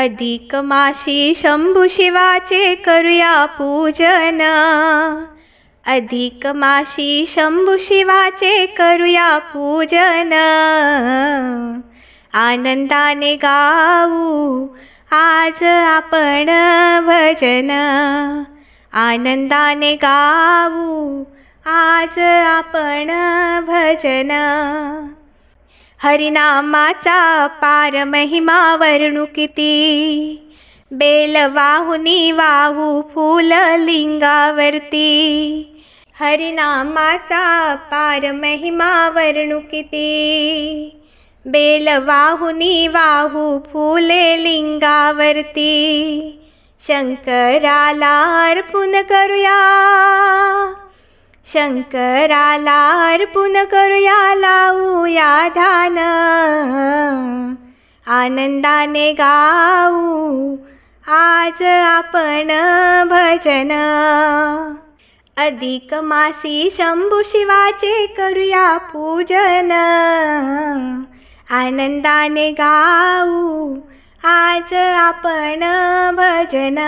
अधिक माशी शंभू शिवाचे करूया पूजन अधिक माशी शंभू शिवाचे करूया पूजन आनंदाने गाऊ आज आपण भजन आनंदाने गाऊ आज आपण भजन हरिनामाचा पार महिमा वर्णू किती बेल वाहू फूल लिंगावरती हरिनामाचा पार महिमा वर्णू किती बेल वाहू फुले लिंगावरती शंकराला अर्पण करूया शंकराला अर्पून करूया लावूया धान आनंदाने गाऊ आज आपण भजन अधिक मासी शंभू शिवाचे करूया पूजन आनंदाने गाऊ आज आपण भजन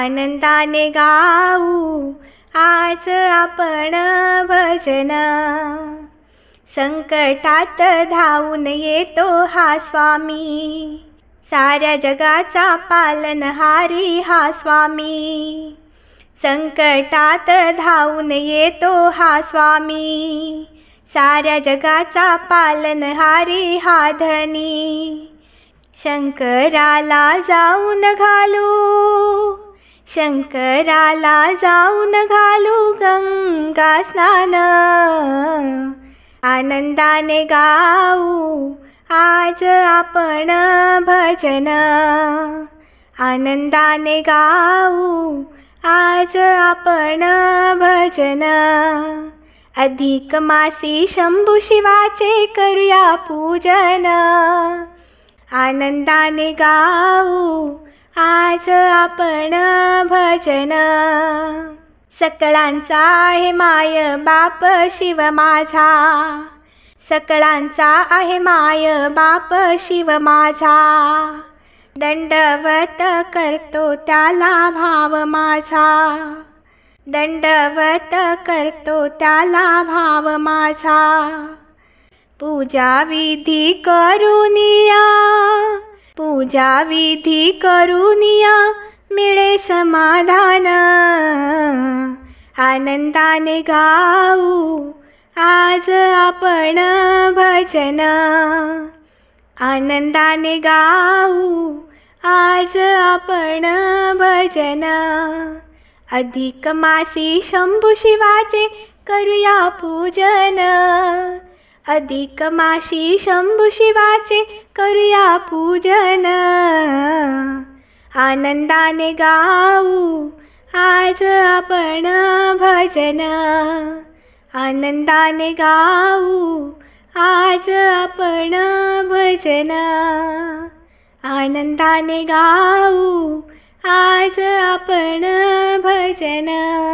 आनंदाने गाऊ आज आपण भजन संकटात धावून येतो हा स्वामी साऱ्या जगाचा पालनहारी हा स्वामी संकटात धावून येतो हा स्वामी साऱ्या जगाचा पालनहारी हा धनी शंकराला जाऊन घालू शंकराला जाऊन घालू गंगा स्नान आनंदाने गाऊ आज आपण भजन आनंदाने गाऊ आज आपण भजन अधिक मासी शंभू शिवाचे करूया पूजन आनंदाने गाऊ आज आपण भजन सकळांचा आहे माय बाप शिव माझा सकळांचा आहे माय बाप शिव माझा दंडवत करतो त्याला भाव माझा दंडवत करतो त्याला भाव माझा पूजा विधी करूनिया पूजा विधी या मिळे समाधान आनंदाने गाऊ आज आपण भजन आनंदाने गाऊ आज आपण भजन अधिक मासी शंभू शिवाचे करूया पूजन अधिक माशी शंभू शिवाचे करूया पूजन आनंदाने गाऊ आज आपण भजन आनंदाने गाऊ आज आपण भजन आनंदाने गाऊ आज आपण भजन